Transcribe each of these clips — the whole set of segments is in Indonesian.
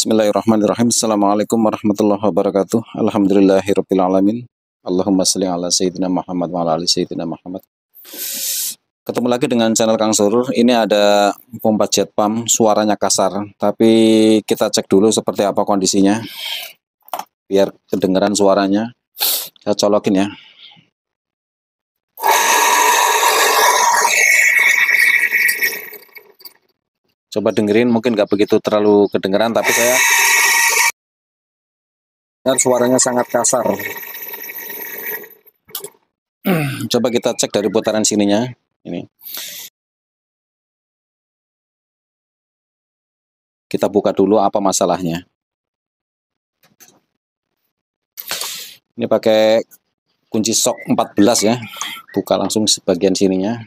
Bismillahirrahmanirrahim. Assalamualaikum warahmatullahi wabarakatuh. alamin. Allahumma shalli ala Sayyidina Muhammad wa ala ali Sayyidina Muhammad. Ketemu lagi dengan channel Kang Surur. Ini ada pompa jet pump, suaranya kasar. Tapi kita cek dulu seperti apa kondisinya. Biar kedengaran suaranya. Saya colokin ya. coba dengerin mungkin nggak begitu terlalu kedengeran tapi saya dan suaranya sangat kasar coba kita cek dari putaran sininya ini kita buka dulu apa masalahnya ini pakai kunci sok 14 ya buka langsung sebagian sininya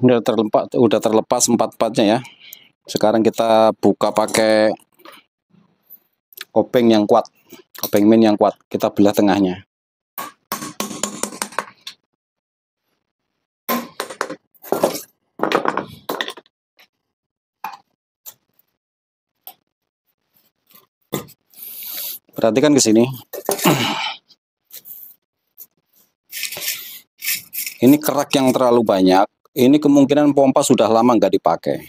udah terlepas udah terlepas empat-empatnya ya sekarang kita buka pakai kopeng yang kuat kopeng min yang kuat kita belah tengahnya perhatikan ke sini ini kerak yang terlalu banyak ini kemungkinan pompa sudah lama nggak dipakai.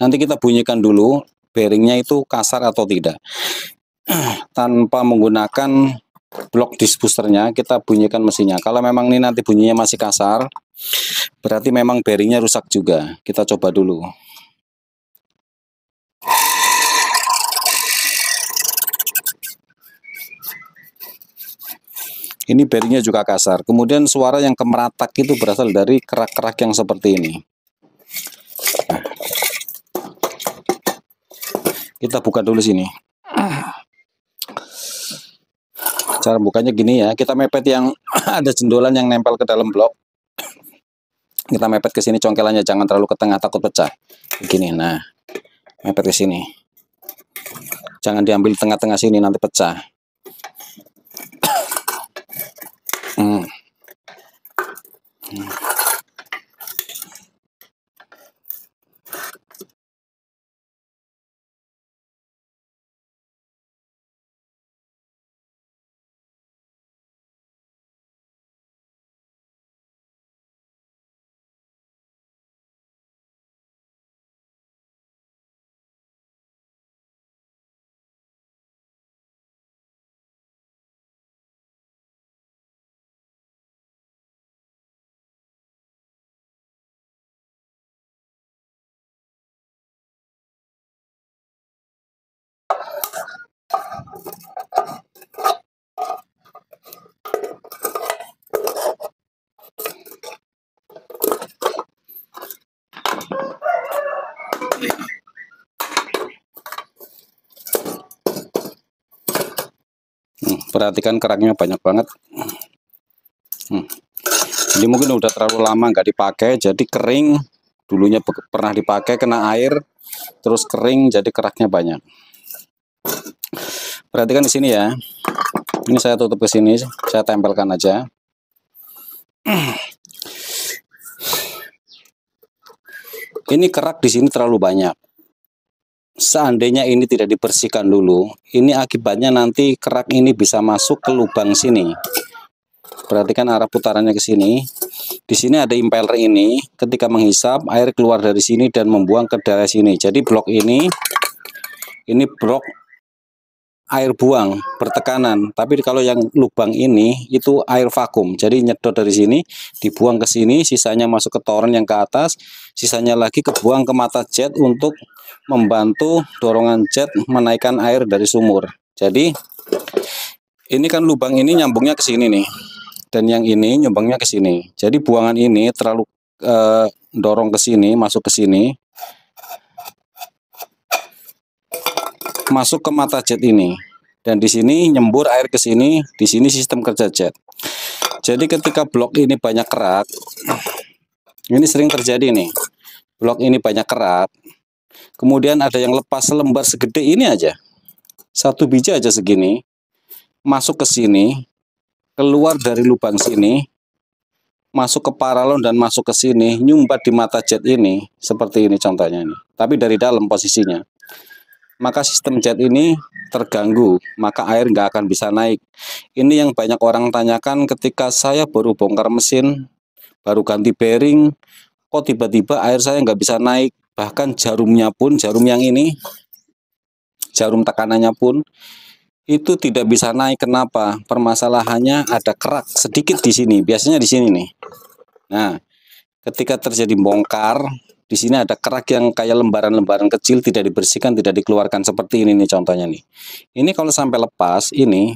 Nanti kita bunyikan dulu bearingnya itu kasar atau tidak. Tanpa menggunakan blok disk kita bunyikan mesinnya. Kalau memang ini nanti bunyinya masih kasar, berarti memang bearingnya rusak juga. Kita coba dulu. Ini bearingnya juga kasar. Kemudian suara yang kemeratak itu berasal dari kerak-kerak yang seperti ini. Kita buka dulu sini. Cara bukanya gini ya, kita mepet yang ada jendolan yang nempel ke dalam blok. Kita mepet ke sini congkelannya, jangan terlalu ke tengah, takut pecah. Begini, nah. Mepet ke sini. Jangan diambil tengah-tengah sini, nanti pecah. 嗯，嗯。perhatikan keraknya banyak banget hmm. ini mungkin udah terlalu lama nggak dipakai jadi kering dulunya pernah dipakai kena air terus kering jadi keraknya banyak perhatikan di sini ya ini saya tutup ke sini saya tempelkan aja ini kerak di sini terlalu banyak seandainya ini tidak dibersihkan dulu, ini akibatnya nanti kerak ini bisa masuk ke lubang sini. Perhatikan arah putarannya ke sini. Di sini ada impeller ini, ketika menghisap air keluar dari sini dan membuang ke daerah sini. Jadi blok ini ini blok air buang bertekanan. Tapi kalau yang lubang ini itu air vakum. Jadi nyedot dari sini, dibuang ke sini, sisanya masuk ke toren yang ke atas, sisanya lagi kebuang ke mata jet untuk membantu dorongan jet menaikkan air dari sumur. Jadi ini kan lubang ini nyambungnya ke sini nih. Dan yang ini nyumbangnya ke sini. Jadi buangan ini terlalu eh, dorong ke sini, masuk ke sini, masuk ke mata jet ini dan di sini nyembur air ke sini di sini sistem kerja jet jadi ketika blok ini banyak kerak ini sering terjadi nih blok ini banyak kerak kemudian ada yang lepas lembar segede ini aja satu biji aja segini masuk ke sini keluar dari lubang sini masuk ke paralon dan masuk ke sini nyumbat di mata jet ini seperti ini contohnya ini tapi dari dalam posisinya maka sistem jet ini terganggu, maka air nggak akan bisa naik. Ini yang banyak orang tanyakan ketika saya baru bongkar mesin, baru ganti bearing, kok tiba-tiba air saya nggak bisa naik, bahkan jarumnya pun, jarum yang ini, jarum tekanannya pun, itu tidak bisa naik. Kenapa? Permasalahannya ada kerak sedikit di sini, biasanya di sini nih. Nah, ketika terjadi bongkar, di sini ada kerak yang kayak lembaran-lembaran kecil tidak dibersihkan, tidak dikeluarkan seperti ini nih contohnya nih. Ini kalau sampai lepas, ini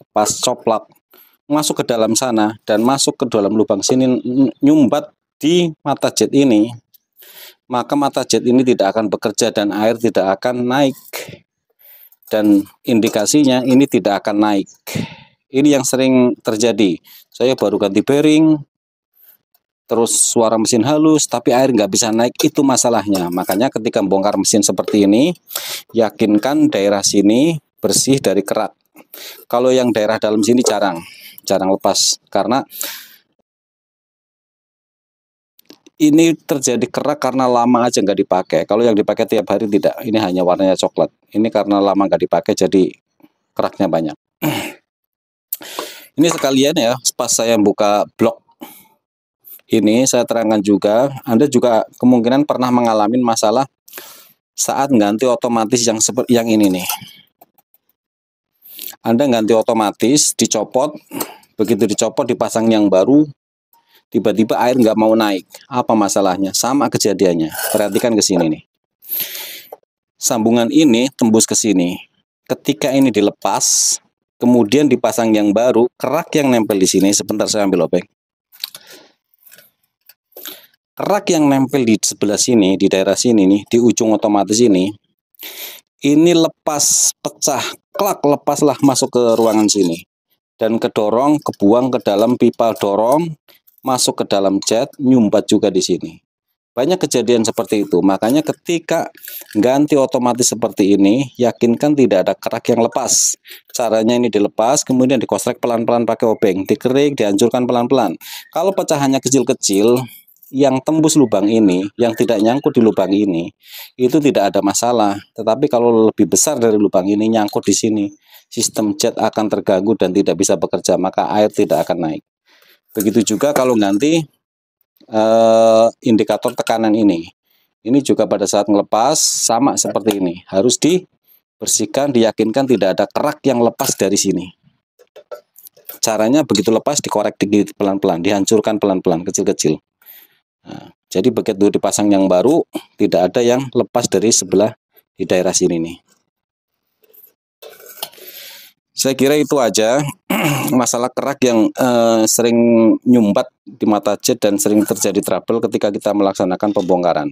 lepas coplak masuk ke dalam sana dan masuk ke dalam lubang sini nyumbat di mata jet ini, maka mata jet ini tidak akan bekerja dan air tidak akan naik. Dan indikasinya ini tidak akan naik. Ini yang sering terjadi. Saya baru ganti bearing, terus suara mesin halus tapi air nggak bisa naik itu masalahnya makanya ketika bongkar mesin seperti ini yakinkan daerah sini bersih dari kerak kalau yang daerah dalam sini jarang jarang lepas karena ini terjadi kerak karena lama aja nggak dipakai kalau yang dipakai tiap hari tidak ini hanya warnanya coklat ini karena lama nggak dipakai jadi keraknya banyak ini sekalian ya pas saya buka blok ini saya terangkan juga, Anda juga kemungkinan pernah mengalami masalah saat ganti otomatis yang seperti yang ini nih. Anda ganti otomatis, dicopot, begitu dicopot dipasang yang baru, tiba-tiba air nggak mau naik. Apa masalahnya? Sama kejadiannya. Perhatikan ke sini nih. Sambungan ini tembus ke sini. Ketika ini dilepas, kemudian dipasang yang baru, kerak yang nempel di sini, sebentar saya ambil obeng rak yang nempel di sebelah sini di daerah sini nih di ujung otomatis ini ini lepas pecah klak lepaslah masuk ke ruangan sini dan kedorong kebuang ke dalam pipa dorong masuk ke dalam jet nyumbat juga di sini banyak kejadian seperti itu makanya ketika ganti otomatis seperti ini yakinkan tidak ada kerak yang lepas caranya ini dilepas kemudian dikostrek pelan-pelan pakai obeng dikerik dihancurkan pelan-pelan kalau pecahannya kecil-kecil yang tembus lubang ini, yang tidak nyangkut di lubang ini, itu tidak ada masalah. Tetapi kalau lebih besar dari lubang ini nyangkut di sini, sistem jet akan terganggu dan tidak bisa bekerja, maka air tidak akan naik. Begitu juga kalau nanti eh, indikator tekanan ini. Ini juga pada saat melepas sama seperti ini, harus dibersihkan, diyakinkan tidak ada kerak yang lepas dari sini caranya begitu lepas dikorek dikit pelan-pelan, dihancurkan pelan-pelan, kecil-kecil. Nah, jadi begitu dipasang yang baru, tidak ada yang lepas dari sebelah di daerah sini nih. Saya kira itu aja masalah kerak yang eh, sering nyumbat di mata jet dan sering terjadi trouble ketika kita melaksanakan pembongkaran.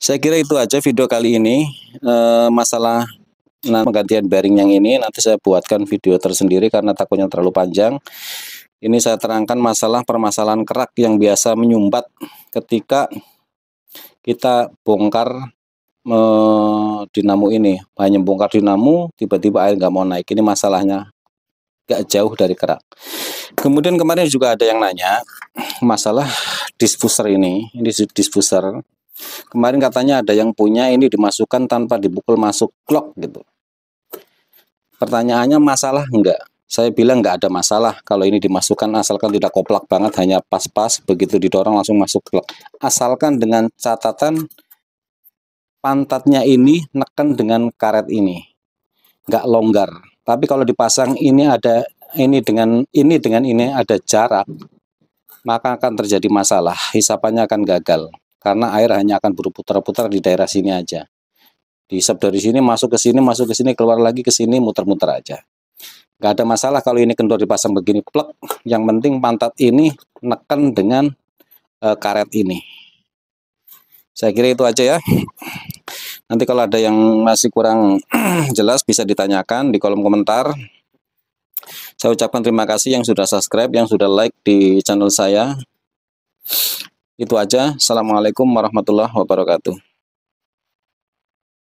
Saya kira itu aja video kali ini eh, masalah penggantian bearing yang ini nanti saya buatkan video tersendiri karena takutnya terlalu panjang. Ini saya terangkan masalah permasalahan kerak yang biasa menyumbat ketika kita bongkar e, dinamo ini. Hanya bongkar dinamo, tiba-tiba air nggak mau naik. Ini masalahnya gak jauh dari kerak. Kemudian kemarin juga ada yang nanya masalah diffuser ini. Ini diffuser. Kemarin katanya ada yang punya ini dimasukkan tanpa dibukul masuk clock gitu. Pertanyaannya masalah enggak? saya bilang nggak ada masalah kalau ini dimasukkan asalkan tidak koplak banget hanya pas-pas begitu didorong langsung masuk truk asalkan dengan catatan pantatnya ini neken dengan karet ini nggak longgar tapi kalau dipasang ini ada ini dengan ini dengan ini ada jarak maka akan terjadi masalah hisapannya akan gagal karena air hanya akan berputar-putar di daerah sini aja di dari sini masuk ke sini masuk ke sini keluar lagi ke sini muter-muter aja nggak ada masalah kalau ini kendor dipasang begini plek yang penting pantat ini neken dengan e, karet ini saya kira itu aja ya nanti kalau ada yang masih kurang jelas bisa ditanyakan di kolom komentar saya ucapkan terima kasih yang sudah subscribe yang sudah like di channel saya itu aja assalamualaikum warahmatullahi wabarakatuh